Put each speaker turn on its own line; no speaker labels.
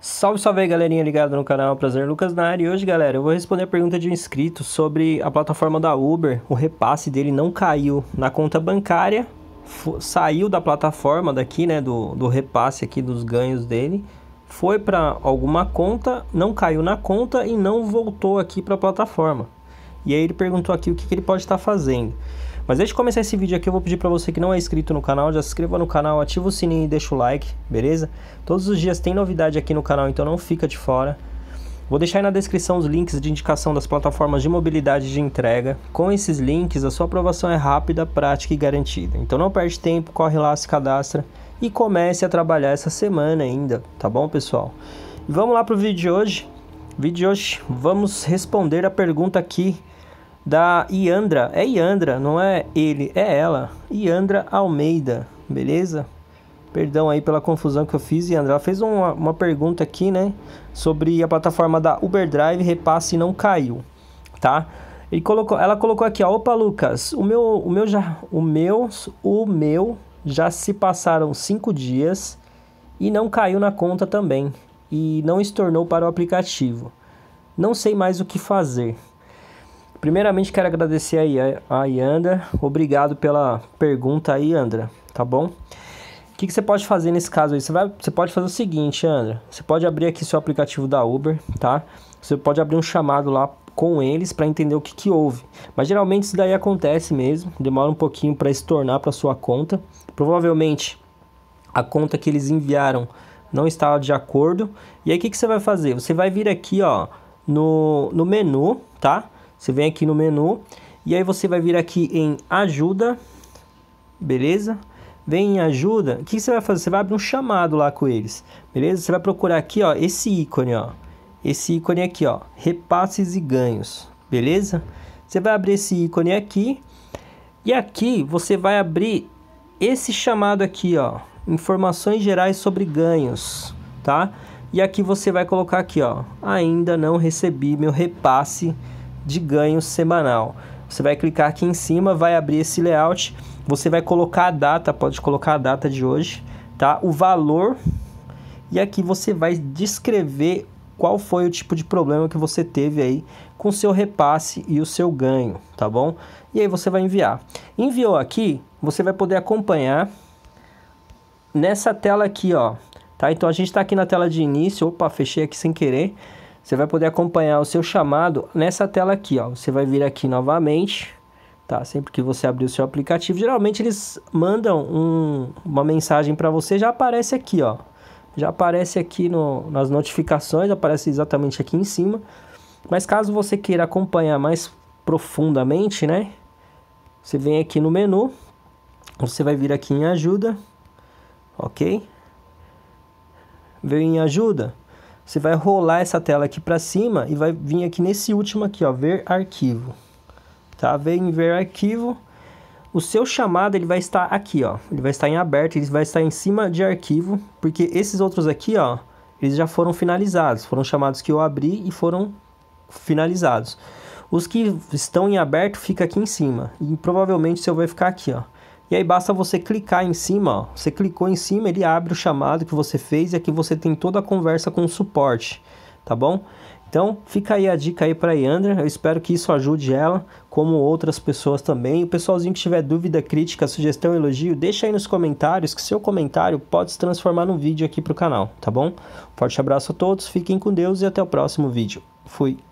Salve, salve aí, galerinha ligada no canal, prazer Lucas na área. E hoje, galera, eu vou responder a pergunta de um inscrito sobre a plataforma da Uber. O repasse dele não caiu na conta bancária, saiu da plataforma daqui, né, do, do repasse aqui dos ganhos dele, foi para alguma conta, não caiu na conta e não voltou aqui para a plataforma. E aí ele perguntou aqui o que, que ele pode estar tá fazendo. Mas antes de começar esse vídeo aqui, eu vou pedir para você que não é inscrito no canal, já se inscreva no canal, ativa o sininho e deixa o like, beleza? Todos os dias tem novidade aqui no canal, então não fica de fora. Vou deixar aí na descrição os links de indicação das plataformas de mobilidade de entrega. Com esses links, a sua aprovação é rápida, prática e garantida. Então não perde tempo, corre lá, se cadastra e comece a trabalhar essa semana ainda, tá bom, pessoal? vamos lá pro vídeo de hoje. Vídeo de hoje, vamos responder a pergunta aqui da Iandra. É Iandra, não é ele, é ela. Iandra Almeida, beleza? Perdão aí pela confusão que eu fiz, Iandra. Ela fez uma, uma pergunta aqui, né? Sobre a plataforma da Uberdrive, repasse não caiu, tá? Ele colocou, ela colocou aqui, ó, opa Lucas, o meu, o meu já, o meu o meu já se passaram cinco dias e não caiu na conta também e não estornou para o aplicativo. Não sei mais o que fazer. Primeiramente quero agradecer a Yandra. Obrigado pela pergunta aí, Andra, tá bom? O que, que você pode fazer nesse caso aí? Você, vai, você pode fazer o seguinte, Andra. Você pode abrir aqui seu aplicativo da Uber, tá? Você pode abrir um chamado lá com eles para entender o que, que houve. Mas geralmente isso daí acontece mesmo, demora um pouquinho para se tornar para sua conta. Provavelmente a conta que eles enviaram não estava de acordo. E aí o que, que você vai fazer? Você vai vir aqui ó, no, no menu, tá? Você vem aqui no menu e aí você vai vir aqui em ajuda, beleza? Vem em ajuda, o que você vai fazer? Você vai abrir um chamado lá com eles, beleza? Você vai procurar aqui, ó, esse ícone, ó. Esse ícone aqui, ó, repasses e ganhos, beleza? Você vai abrir esse ícone aqui e aqui você vai abrir esse chamado aqui, ó, informações gerais sobre ganhos, tá? E aqui você vai colocar aqui, ó, ainda não recebi meu repasse de ganho semanal. Você vai clicar aqui em cima, vai abrir esse layout, você vai colocar a data, pode colocar a data de hoje, tá? O valor e aqui você vai descrever qual foi o tipo de problema que você teve aí com seu repasse e o seu ganho, tá bom? E aí você vai enviar. Enviou aqui, você vai poder acompanhar nessa tela aqui, ó. Tá? Então a gente está aqui na tela de início, opa, fechei aqui sem querer. Você vai poder acompanhar o seu chamado nessa tela aqui, ó. Você vai vir aqui novamente, tá? Sempre que você abrir o seu aplicativo, geralmente eles mandam um, uma mensagem para você, já aparece aqui, ó. Já aparece aqui no, nas notificações, aparece exatamente aqui em cima. Mas caso você queira acompanhar mais profundamente, né? Você vem aqui no menu, você vai vir aqui em ajuda, ok? Veio em ajuda, você vai rolar essa tela aqui para cima e vai vir aqui nesse último aqui, ó, ver arquivo. Tá? Vem ver arquivo. O seu chamado ele vai estar aqui, ó. Ele vai estar em aberto, ele vai estar em cima de arquivo, porque esses outros aqui, ó, eles já foram finalizados, foram chamados que eu abri e foram finalizados. Os que estão em aberto fica aqui em cima e provavelmente o seu vai ficar aqui, ó. E aí basta você clicar em cima, ó. você clicou em cima, ele abre o chamado que você fez e aqui você tem toda a conversa com o suporte, tá bom? Então, fica aí a dica aí para a Yandra. Eu espero que isso ajude ela, como outras pessoas também. O pessoalzinho que tiver dúvida, crítica, sugestão, elogio, deixa aí nos comentários, que seu comentário pode se transformar num vídeo aqui para o canal, tá bom? Forte abraço a todos, fiquem com Deus e até o próximo vídeo. Fui!